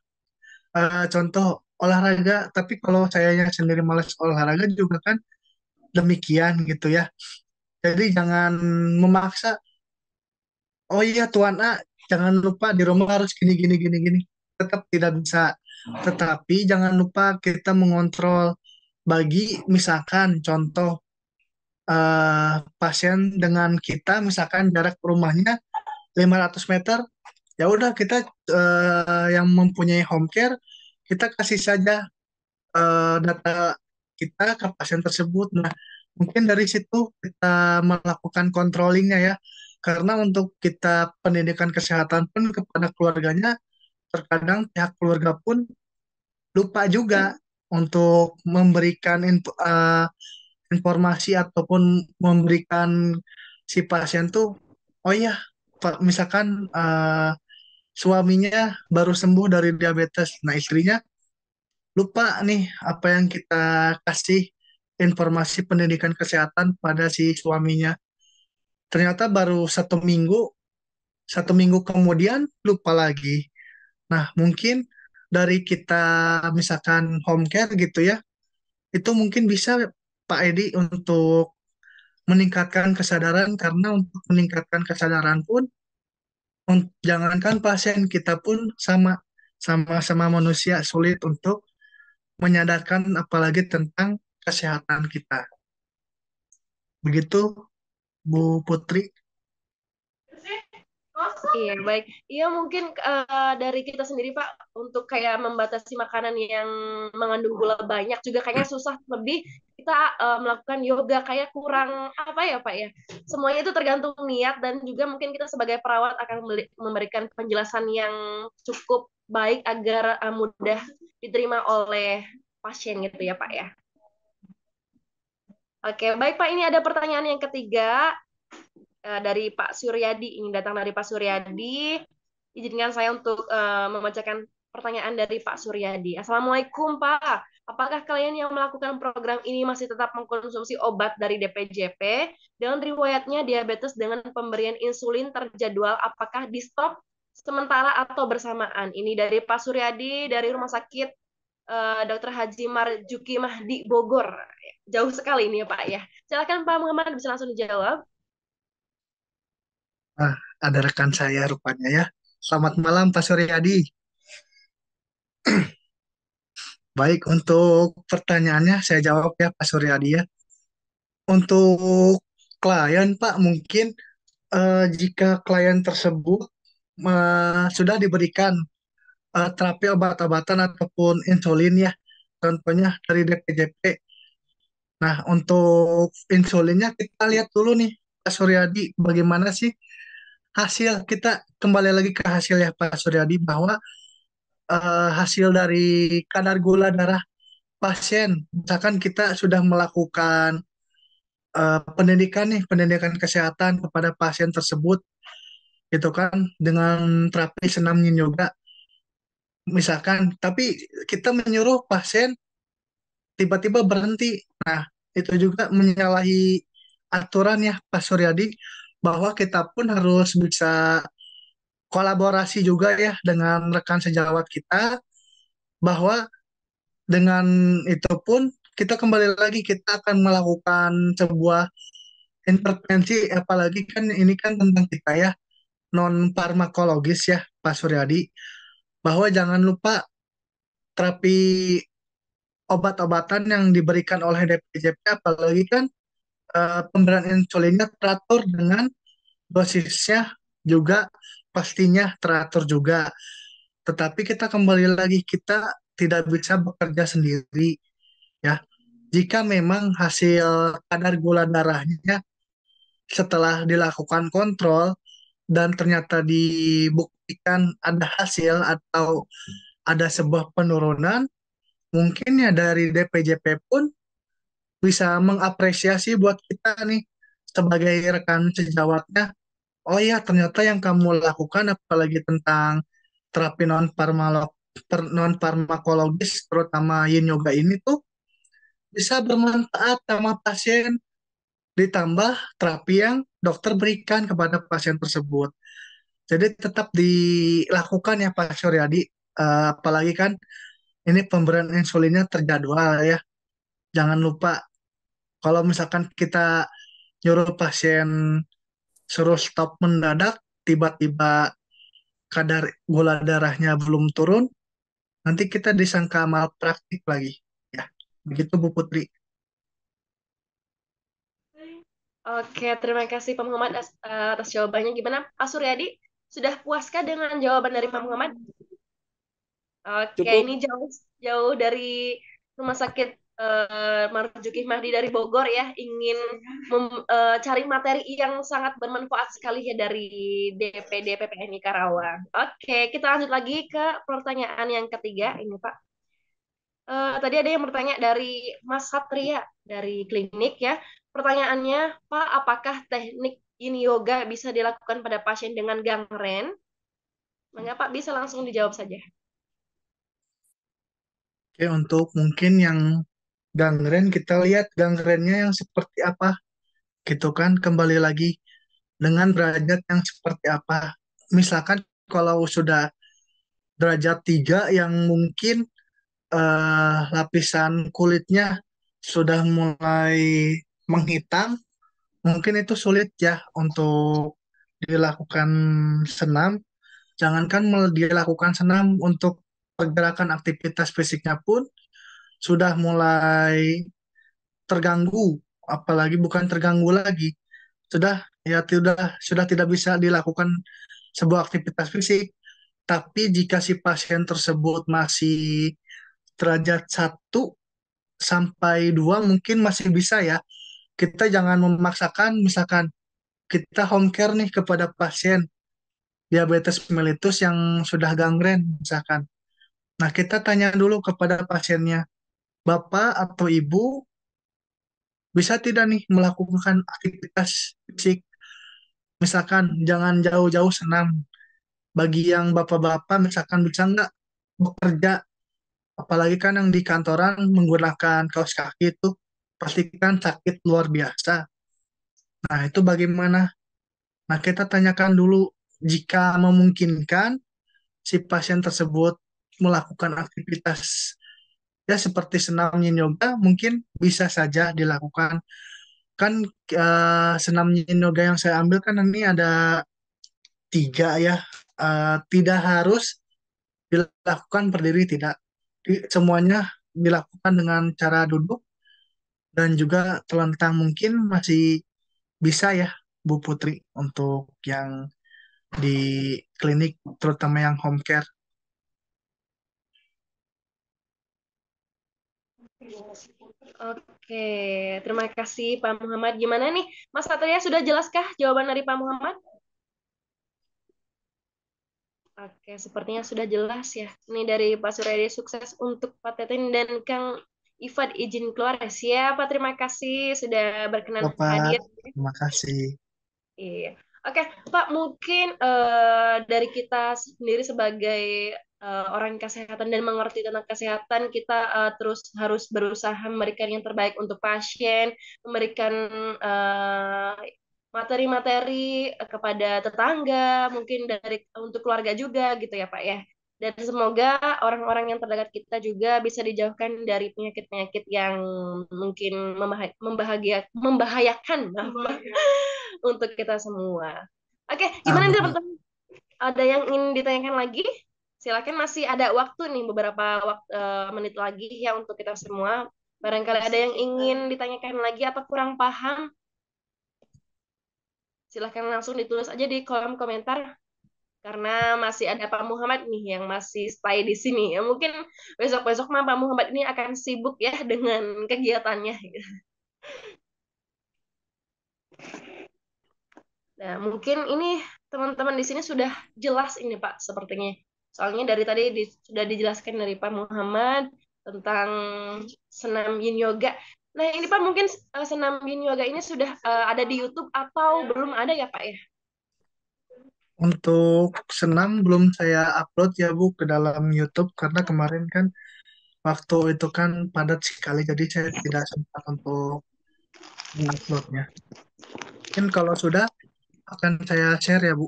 Speaker 2: uh, contoh olahraga, tapi kalau saya sendiri malas olahraga juga kan demikian gitu ya. Jadi jangan memaksa. Oh iya Tuan A, jangan lupa di rumah harus gini gini gini gini tetap tidak bisa tetapi jangan lupa kita mengontrol bagi misalkan contoh uh, pasien dengan kita misalkan jarak rumahnya 500 meter ya udah kita uh, yang mempunyai home care kita kasih saja uh, data kita ke pasien tersebut nah mungkin dari situ kita melakukan controllingnya ya karena untuk kita pendidikan kesehatan pun kepada keluarganya, terkadang pihak keluarga pun lupa juga untuk memberikan info, uh, informasi ataupun memberikan si pasien tuh, oh iya, misalkan uh, suaminya baru sembuh dari diabetes, nah istrinya lupa nih apa yang kita kasih informasi pendidikan kesehatan pada si suaminya ternyata baru satu minggu satu minggu kemudian lupa lagi nah mungkin dari kita misalkan home care gitu ya itu mungkin bisa Pak Edi untuk meningkatkan kesadaran karena untuk meningkatkan kesadaran pun jangankan pasien kita pun sama sama sama manusia sulit untuk menyadarkan apalagi tentang kesehatan kita. Begitu Bu Putri.
Speaker 1: Iya baik. Iya mungkin uh, dari kita sendiri Pak untuk kayak membatasi makanan yang mengandung gula banyak juga kayaknya susah lebih kita uh, melakukan yoga kayak kurang apa ya Pak ya. Semuanya itu tergantung niat dan juga mungkin kita sebagai perawat akan memberikan penjelasan yang cukup baik agar uh, mudah diterima oleh pasien gitu ya Pak ya. Oke, baik Pak, ini ada pertanyaan yang ketiga eh, dari Pak Suryadi. Ini datang dari Pak Suryadi. Izinkan saya untuk uh, membacakan pertanyaan dari Pak Suryadi. Assalamualaikum Pak, apakah kalian yang melakukan program ini masih tetap mengkonsumsi obat dari DPJP dengan riwayatnya diabetes dengan pemberian insulin terjadwal apakah di stop sementara atau bersamaan? Ini dari Pak Suryadi dari Rumah Sakit Eh, Dr. Haji Marjuki Mahdi Bogor. Jauh sekali ini ya Pak ya. Silakan Pak Muhammad bisa langsung dijawab.
Speaker 2: Ah, ada rekan saya rupanya ya. Selamat malam Pak Suryadi. Baik, untuk pertanyaannya saya jawab ya Pak Suryadi ya. Untuk klien Pak mungkin eh, jika klien tersebut eh, sudah diberikan uh, eh, terapi obat-obatan ataupun insulin ya contohnya dari DPJP. Nah untuk insulinnya kita lihat dulu nih Pak Suryadi bagaimana sih hasil kita kembali lagi ke hasil ya Pak Suryadi bahwa uh, hasil dari kadar gula darah pasien misalkan kita sudah melakukan uh, pendidikan nih pendidikan kesehatan kepada pasien tersebut gitu kan dengan terapi senamnya juga misalkan tapi kita menyuruh pasien tiba-tiba berhenti nah itu juga menyalahi aturan ya Pak Suryadi bahwa kita pun harus bisa kolaborasi juga ya dengan rekan sejawat kita bahwa dengan itu pun kita kembali lagi kita akan melakukan sebuah intervensi apalagi kan ini kan tentang kita ya non farmakologis ya Pak Suryadi bahwa jangan lupa terapi obat-obatan yang diberikan oleh DPJP apalagi kan uh, pemberian insulinnya teratur dengan dosisnya juga pastinya teratur juga tetapi kita kembali lagi kita tidak bisa bekerja sendiri ya jika memang hasil kadar gula darahnya setelah dilakukan kontrol dan ternyata dibuktikan ada hasil atau ada sebuah penurunan, mungkin ya dari DPJP pun bisa mengapresiasi buat kita nih sebagai rekan sejawatnya. Oh ya ternyata yang kamu lakukan apalagi tentang terapi non parma non farmakologis terutama yin yoga ini tuh bisa bermanfaat sama pasien ditambah terapi yang dokter berikan kepada pasien tersebut. Jadi tetap dilakukan ya Pak Suryadi, uh, apalagi kan ini pemberian insulinnya terjadwal ya. Jangan lupa kalau misalkan kita nyuruh pasien suruh stop mendadak, tiba-tiba kadar gula darahnya belum turun, nanti kita disangka malpraktik lagi. Ya, begitu Bu Putri.
Speaker 1: Oke, terima kasih Pak Muhammad eh, atas jawabannya. Gimana Pak Suryadi? Sudah puaskah dengan jawaban dari Pak Muhammad? Oke, Cukup. ini jauh jauh dari Rumah Sakit uh, Marzuki Mahdi dari Bogor ya, ingin mem, uh, cari materi yang sangat bermanfaat sekali ya dari DPD PPNI Karawang. Oke, kita lanjut lagi ke pertanyaan yang ketiga ini Pak. Uh, tadi ada yang bertanya dari Mas Satria dari klinik ya. Pertanyaannya, Pak, apakah teknik ini yoga bisa dilakukan pada pasien dengan gangren? Mengapa Pak bisa langsung dijawab saja.
Speaker 2: Oke, untuk mungkin yang gangren kita lihat gangrennya yang seperti apa. Gitu kan, kembali lagi dengan derajat yang seperti apa. Misalkan kalau sudah derajat tiga yang mungkin uh, lapisan kulitnya sudah mulai menghitam mungkin itu sulit ya untuk dilakukan senam. Jangankan dilakukan senam untuk pergerakan aktivitas fisiknya pun sudah mulai terganggu, apalagi bukan terganggu lagi. Sudah ya sudah sudah tidak bisa dilakukan sebuah aktivitas fisik. Tapi jika si pasien tersebut masih derajat 1 sampai 2 mungkin masih bisa ya kita jangan memaksakan misalkan kita home care nih kepada pasien diabetes mellitus yang sudah gangren misalkan. Nah, kita tanya dulu kepada pasiennya, Bapak atau Ibu bisa tidak nih melakukan aktivitas fisik? Misalkan jangan jauh-jauh senam. Bagi yang Bapak-bapak misalkan bisa nggak bekerja apalagi kan yang di kantoran menggunakan kaos kaki itu pastikan sakit luar biasa. Nah, itu bagaimana? Nah, kita tanyakan dulu jika memungkinkan si pasien tersebut melakukan aktivitas ya seperti senam yin yoga mungkin bisa saja dilakukan. Kan uh, senam yin yoga yang saya ambil kan ini ada tiga ya. Uh, tidak harus dilakukan berdiri tidak. semuanya dilakukan dengan cara duduk dan juga telentang mungkin masih bisa ya Bu Putri untuk yang di klinik terutama yang home care.
Speaker 1: Oke, terima kasih Pak Muhammad. Gimana nih, Mas Satria sudah jelaskah jawaban dari Pak Muhammad? Oke, sepertinya sudah jelas ya. Ini dari Pak Suryadi sukses untuk Pak Teten dan Kang Ivan izin keluar. ya, Siapa? Terima kasih sudah berkenan Bapak, hadir. Terima kasih. Iya. Oke, Pak, mungkin uh, dari kita sendiri sebagai uh, orang kesehatan dan mengerti tentang kesehatan, kita uh, terus harus berusaha memberikan yang terbaik untuk pasien, memberikan uh, materi-materi kepada tetangga, mungkin dari untuk keluarga juga gitu ya, Pak ya dan semoga orang-orang yang terdekat kita juga bisa dijauhkan dari penyakit-penyakit yang mungkin membahagia membahayakan untuk kita semua. Oke, gimana nih teman-teman? Ada yang ingin ditanyakan lagi? Silakan masih ada waktu nih beberapa waktu, uh, eh, menit lagi ya untuk kita semua. Barangkali ada yang ingin ditanyakan lagi atau kurang paham? Silahkan langsung ditulis aja di kolom komentar karena masih ada Pak Muhammad nih yang masih stay di sini. Ya, mungkin besok-besok mah Pak Muhammad ini akan sibuk ya dengan kegiatannya. Nah, mungkin ini teman-teman di sini sudah jelas ini Pak sepertinya. Soalnya dari tadi di, sudah dijelaskan dari Pak Muhammad tentang senam yin yoga. Nah, ini Pak mungkin eh, senam yin yoga ini sudah eh, ada di YouTube atau belum ada ya Pak ya?
Speaker 2: Untuk senam belum saya upload ya Bu ke dalam YouTube karena kemarin kan waktu itu kan padat sekali jadi saya tidak sempat untuk menguploadnya. Mungkin kalau sudah akan saya share ya Bu.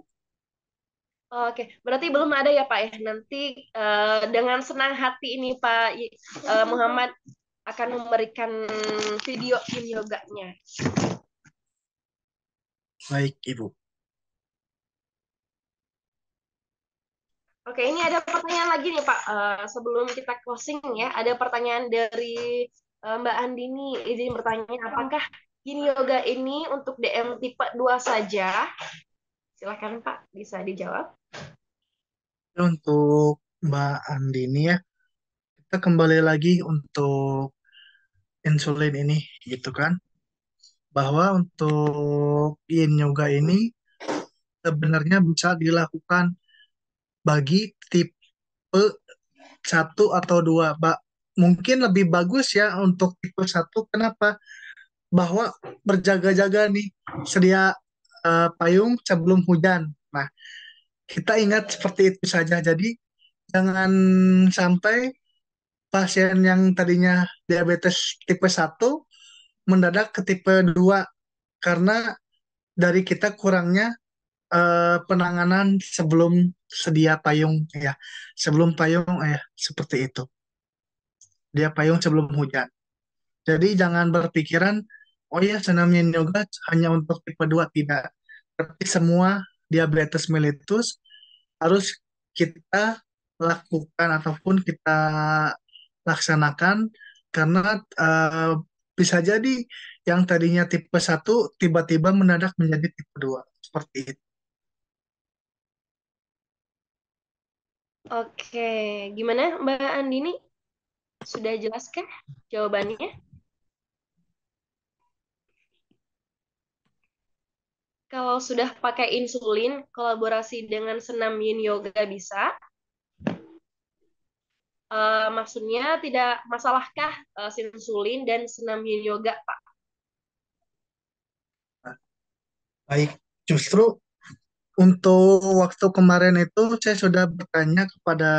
Speaker 1: Oke, berarti belum ada ya Pak ya. Nanti uh, dengan senang hati ini Pak uh, Muhammad akan memberikan video yoga-nya. Baik Ibu. Oke, ini ada pertanyaan lagi nih Pak. Uh, sebelum kita closing ya, ada pertanyaan dari uh, Mbak Andini. Izin bertanya, apakah Yin Yoga ini untuk DM tipe 2 saja? Silahkan Pak, bisa dijawab.
Speaker 2: Untuk Mbak Andini ya, kita kembali lagi untuk insulin ini, gitu kan. Bahwa untuk Yin Yoga ini sebenarnya bisa dilakukan bagi tipe satu atau dua Pak mungkin lebih bagus ya untuk tipe satu kenapa bahwa berjaga-jaga nih sedia uh, payung sebelum hujan nah kita ingat seperti itu saja jadi jangan sampai pasien yang tadinya diabetes tipe 1 mendadak ke tipe 2 karena dari kita kurangnya uh, penanganan sebelum sedia payung ya sebelum payung ya seperti itu dia payung sebelum hujan jadi jangan berpikiran oh ya senamnya yoga hanya untuk tipe dua tidak tapi semua diabetes mellitus harus kita lakukan ataupun kita laksanakan karena uh, bisa jadi yang tadinya tipe satu tiba-tiba mendadak menjadi tipe dua seperti itu
Speaker 1: Oke, gimana Mbak Andini? Sudah jelaskah jawabannya? Kalau sudah pakai insulin, kolaborasi dengan senam yin yoga bisa. Uh, maksudnya tidak masalahkah uh, insulin dan senam yin yoga, Pak?
Speaker 2: Baik, justru untuk waktu kemarin itu saya sudah bertanya kepada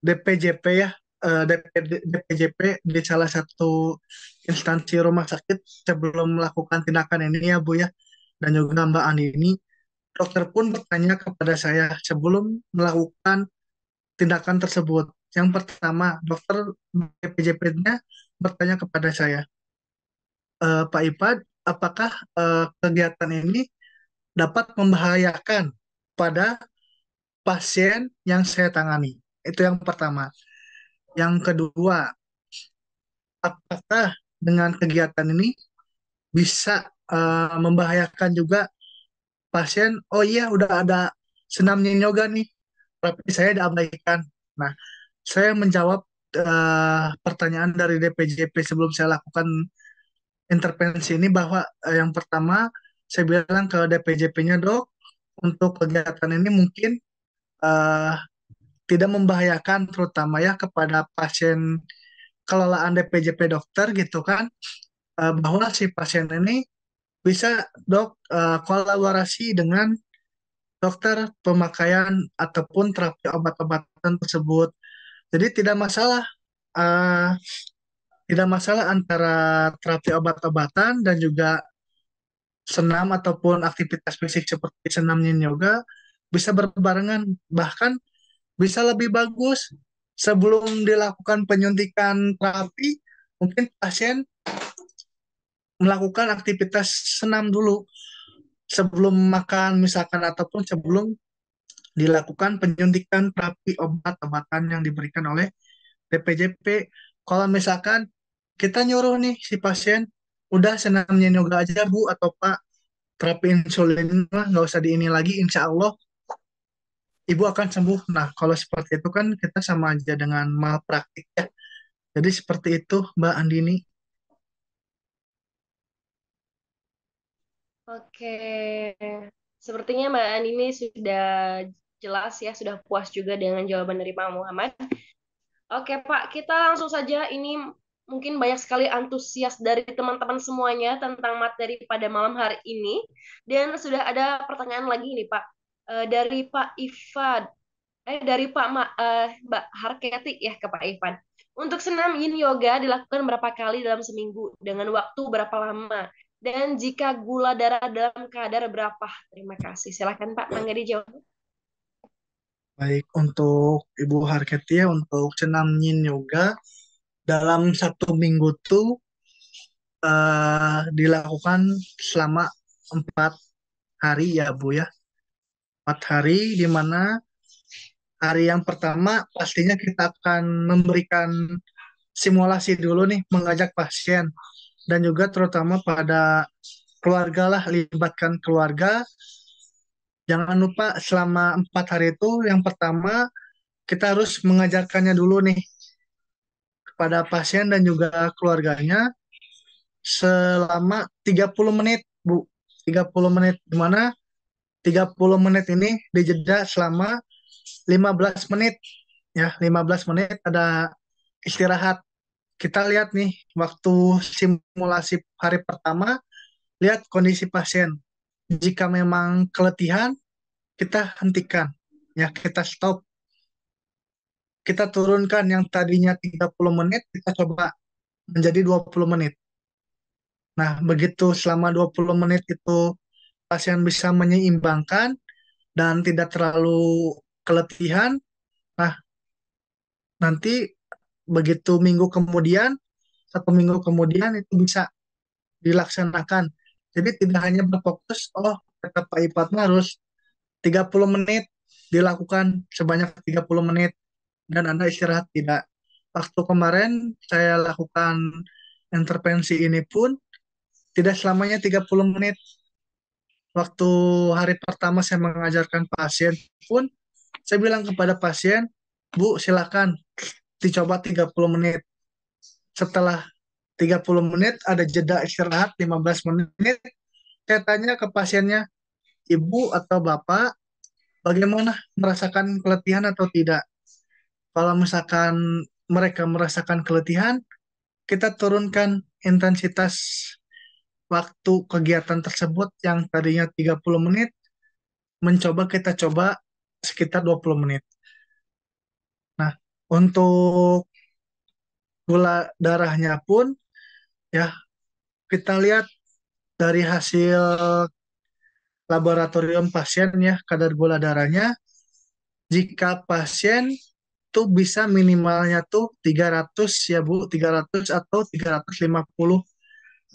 Speaker 2: DPJP ya, uh, eh, DP, DPJP di salah satu instansi rumah sakit sebelum melakukan tindakan ini ya Bu ya, dan juga Mbak ini, Dokter pun bertanya kepada saya sebelum melakukan tindakan tersebut. Yang pertama, dokter DPJP-nya bertanya kepada saya, e, Pak Ipad, apakah uh, kegiatan ini dapat membahayakan pada pasien yang saya tangani. Itu yang pertama. Yang kedua, apakah dengan kegiatan ini bisa uh, membahayakan juga pasien? Oh iya, udah ada senam yoga nih, tapi saya diabaikan. Nah, saya menjawab uh, pertanyaan dari DPJP sebelum saya lakukan intervensi ini bahwa uh, yang pertama saya bilang ke DPJP-nya dok untuk kegiatan ini mungkin uh, tidak membahayakan terutama ya kepada pasien kelolaan DPJP dokter gitu kan uh, bahwa si pasien ini bisa dok uh, kolaborasi dengan dokter pemakaian ataupun terapi obat-obatan tersebut jadi tidak masalah uh, tidak masalah antara terapi obat-obatan dan juga senam ataupun aktivitas fisik seperti senamnya yoga bisa berbarengan bahkan bisa lebih bagus sebelum dilakukan penyuntikan terapi mungkin pasien melakukan aktivitas senam dulu sebelum makan misalkan ataupun sebelum dilakukan penyuntikan terapi obat-obatan yang diberikan oleh BPJP kalau misalkan kita nyuruh nih si pasien udah senamnya yoga aja bu atau pak terapi insulin mah nggak usah di ini lagi insya Allah ibu akan sembuh nah kalau seperti itu kan kita sama aja dengan malpraktik ya jadi seperti itu Mbak Andini
Speaker 1: Oke, sepertinya Mbak Andini sudah jelas ya, sudah puas juga dengan jawaban dari Pak Muhammad. Oke Pak, kita langsung saja ini mungkin banyak sekali antusias dari teman-teman semuanya tentang materi pada malam hari ini. Dan sudah ada pertanyaan lagi nih Pak uh, dari Pak Ifad. Eh dari Pak Ma, uh, Mbak Harketi ya ke Pak Ifan. Untuk senam yin yoga dilakukan berapa kali dalam seminggu dengan waktu berapa lama? Dan jika gula darah dalam kadar berapa? Terima kasih. Silahkan Pak Mangga dijawab.
Speaker 2: Baik, untuk Ibu Harketi ya, untuk senam yin yoga dalam satu minggu itu uh, eh, dilakukan selama empat hari ya Bu ya. Empat hari di mana hari yang pertama pastinya kita akan memberikan simulasi dulu nih mengajak pasien dan juga terutama pada keluarga lah libatkan keluarga jangan lupa selama empat hari itu yang pertama kita harus mengajarkannya dulu nih kepada pasien dan juga keluarganya selama 30 menit, Bu. 30 menit di mana 30 menit ini dijeda selama 15 menit ya, 15 menit ada istirahat. Kita lihat nih waktu simulasi hari pertama lihat kondisi pasien. Jika memang keletihan kita hentikan ya, kita stop kita turunkan yang tadinya 30 menit kita coba menjadi 20 menit. Nah, begitu selama 20 menit itu pasien bisa menyeimbangkan dan tidak terlalu keletihan. Nah, nanti begitu minggu kemudian, satu minggu kemudian itu bisa dilaksanakan. Jadi tidak hanya berfokus, oh kata Pak Ipatna harus 30 menit dilakukan sebanyak 30 menit dan Anda istirahat tidak. Waktu kemarin saya lakukan intervensi ini pun tidak selamanya 30 menit. Waktu hari pertama saya mengajarkan pasien pun saya bilang kepada pasien, "Bu, silakan dicoba 30 menit." Setelah 30 menit ada jeda istirahat 15 menit, saya tanya ke pasiennya, "Ibu atau Bapak, bagaimana merasakan keletihan atau tidak?" kalau misalkan mereka merasakan keletihan, kita turunkan intensitas waktu kegiatan tersebut yang tadinya 30 menit, mencoba kita coba sekitar 20 menit. Nah, untuk gula darahnya pun ya kita lihat dari hasil laboratorium pasien ya kadar gula darahnya jika pasien itu bisa minimalnya tuh 300 ya Bu, 300 atau 350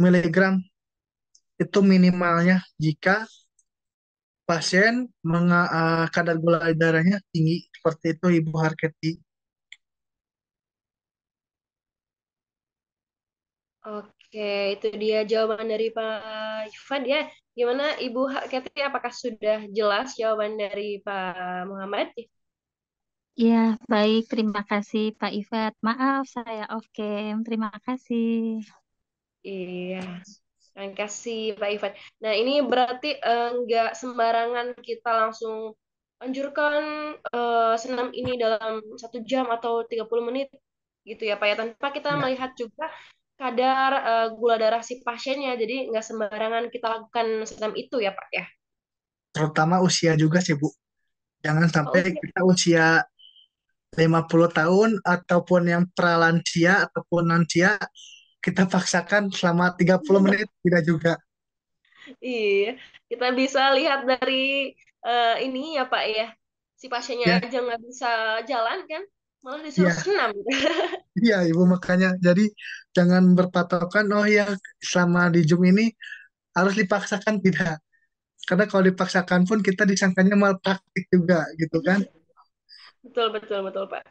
Speaker 2: miligram itu minimalnya jika pasien menga, eh, kadar gula darahnya tinggi seperti itu Ibu Harketi.
Speaker 1: Oke, itu dia jawaban dari Pak Yufad ya. Gimana Ibu Harketi apakah sudah jelas jawaban dari Pak Muhammad? Iya, baik. Terima kasih, Pak Ivet. Maaf, saya off cam. Terima kasih. Iya, terima kasih, Pak Ivet. Nah, ini berarti eh, sembarangan kita langsung anjurkan eh, senam ini dalam satu jam atau 30 menit gitu ya, Pak ya. Tanpa kita ya. melihat juga kadar eh, gula darah si pasiennya. Jadi enggak sembarangan kita lakukan senam itu ya, Pak ya.
Speaker 2: Terutama usia juga sih, Bu. Jangan sampai oh, iya. kita usia 50 tahun ataupun yang pralansia ataupun lansia kita paksakan selama 30 menit tidak juga.
Speaker 1: Iya, kita bisa lihat dari uh, ini ya Pak ya. Si pasiennya ya. aja nggak bisa jalan kan, malah disuruh ya. senam.
Speaker 2: iya Ibu makanya jadi jangan berpatokan oh ya selama di Zoom ini harus dipaksakan tidak. Karena kalau dipaksakan pun kita disangkanya malah praktik juga gitu
Speaker 1: kan. Betul, betul, betul, Pak.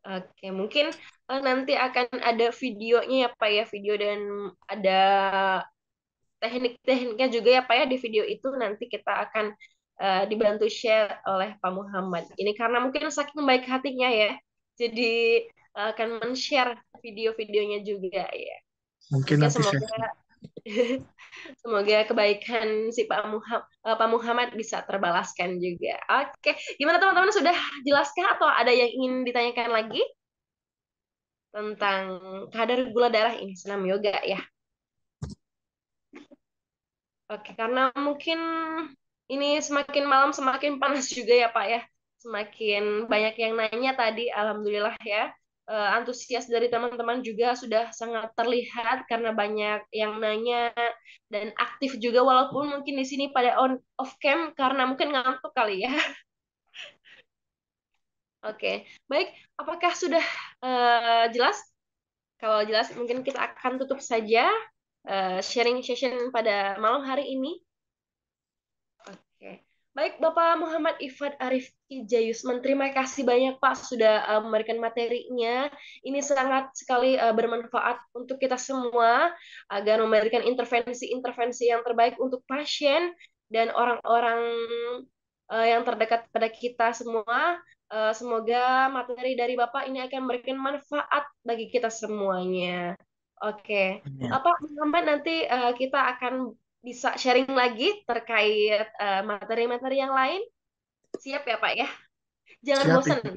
Speaker 1: Oke, mungkin uh, nanti akan ada videonya ya, Pak ya, video dan ada teknik-tekniknya juga ya, Pak ya, di video itu nanti kita akan uh, dibantu share oleh Pak Muhammad. Ini karena mungkin saking baik hatinya ya, jadi uh, akan men-share video-videonya juga ya. Mungkin oke, nanti semoga saya... Semoga kebaikan si Pak Muhammad, eh, Pak Muhammad bisa terbalaskan juga. Oke, gimana teman-teman sudah jelaskah atau ada yang ingin ditanyakan lagi tentang kadar gula darah ini senam yoga ya? Oke, karena mungkin ini semakin malam semakin panas juga ya Pak ya. Semakin banyak yang nanya tadi, alhamdulillah ya uh, antusias dari teman-teman juga sudah sangat terlihat karena banyak yang nanya dan aktif juga walaupun mungkin di sini pada on off cam karena mungkin ngantuk kali ya. Oke, okay. baik. Apakah sudah uh, jelas? Kalau jelas, mungkin kita akan tutup saja uh, sharing session pada malam hari ini. Oke. Okay. Baik, Bapak Muhammad Ifad Arif Menteri, terima kasih banyak Pak sudah eh, memberikan materinya. Ini sangat sekali eh, bermanfaat untuk kita semua agar memberikan intervensi-intervensi yang terbaik untuk pasien dan orang-orang eh, yang terdekat pada kita semua. semoga materi dari Bapak ini akan memberikan manfaat bagi kita semuanya. Oke, okay. ya. apa Muhammad nanti uh, kita akan bisa sharing lagi terkait eh, materi-materi uh, yang lain. Siap ya Pak ya? Jangan Siap, bosan ya.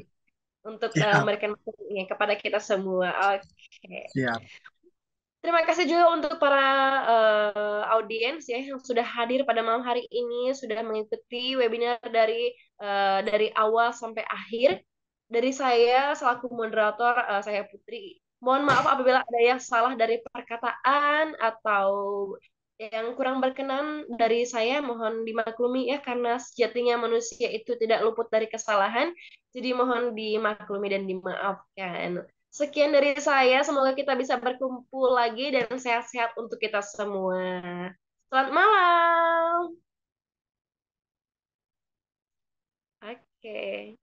Speaker 1: untuk uh, memberikan materinya kepada kita semua. Oke. Okay. Siap. Terima kasih juga untuk para uh, audiens ya yang sudah hadir pada malam hari ini, sudah mengikuti webinar dari uh, dari awal sampai akhir. Dari saya selaku moderator uh, saya Putri. Mohon maaf apabila ada yang salah dari perkataan atau yang kurang berkenan dari saya mohon dimaklumi ya karena sejatinya manusia itu tidak luput dari kesalahan. Jadi mohon dimaklumi dan dimaafkan. Sekian dari saya, semoga kita bisa berkumpul lagi dan sehat-sehat untuk kita semua. Selamat malam.
Speaker 2: Oke. Okay.